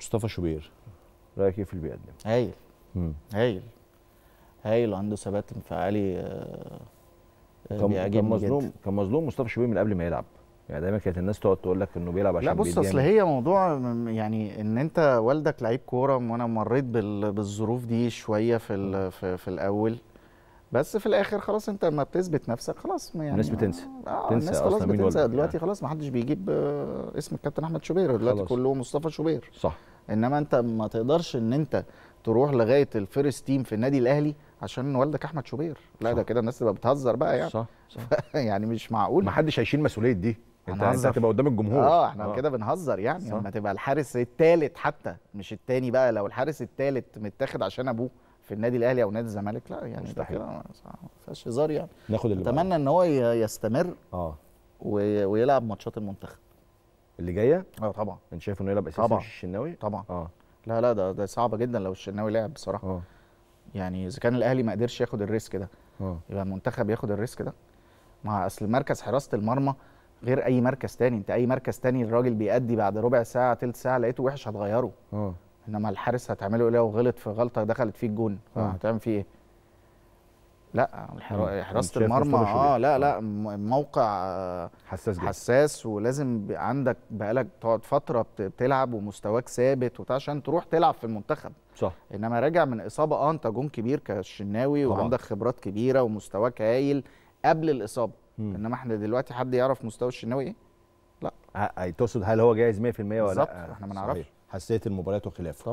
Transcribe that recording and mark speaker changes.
Speaker 1: مصطفى شوبير رايك ايه في اللي بيقدم؟ هايل هايل هايل عنده ثبات انفعالي آه, آه، كان مظلوم كان مظلوم مصطفى شوبير من قبل ما يلعب يعني دايما كانت الناس تقعد تقول لك انه بيلعب عشان لا بص اصل هي موضوع يعني ان انت والدك لعيب كوره وانا مريت بالظروف دي شويه في في, في الاول بس في الاخر خلاص انت لما بتثبت نفسك خلاص يعني الناس بتنسى آه تنسى الناس خلاص بتنسى يعني. دلوقتي خلاص ما حدش بيجيب آه، اسم الكابتن احمد شوبير دلوقتي كله مصطفى شوبير صح انما انت ما تقدرش ان انت تروح لغايه الفيرست تيم في النادي الاهلي عشان والدك احمد شوبير لا ده كده الناس تبقى بتهزر بقى يعني صح صح يعني مش معقول ما حدش هيشيل مسؤوليه دي انت انت هتبقى قدام الجمهور اه احنا آه. كده بنهزر يعني لما تبقى الحارس الثالث حتى مش الثاني بقى لو الحارس الثالث متاخد عشان ابوه في النادي الاهلي او نادي الزمالك لا يعني ده كده ما فيهاش هزار يعني ناخد اتمنى ان هو يستمر اه ويلعب ماتشات المنتخب اللي جايه اه طبعا انت شايف انه يلعب اساسي طبعا. الشناوي طبعا اه لا لا ده ده صعبه جدا لو الشناوي لعب بصراحه اه يعني اذا كان الاهلي ما قدرش ياخد الريسك ده اه يبقى المنتخب ياخد الريسك ده مع اصل مركز حراسه المرمى غير اي مركز تاني انت اي مركز تاني الراجل بيأدي بعد ربع ساعه تلت ساعه لقيته وحش هتغيره اه انما الحارس هتعمله ايه لو غلط في غلطه دخلت فيه الجون آه. هتعمل فيه ايه لا حراسه المرمى اه لا لا آه. موقع آه، حساس جدا. حساس ولازم عندك بقالك تقعد فتره بتلعب ومستواك ثابت وبتاع عشان تروح تلعب في المنتخب صح انما راجع من اصابه اه انت جون كبير كالشناوي وعندك خبرات كبيره ومستواك هايل قبل الاصابه م. انما احنا دلوقتي حد يعرف مستوى الشناوي ايه؟ لا تقصد هل هو جاهز 100% ولا لا؟ احنا ما نعرفش حساسيه المباريات وخلافه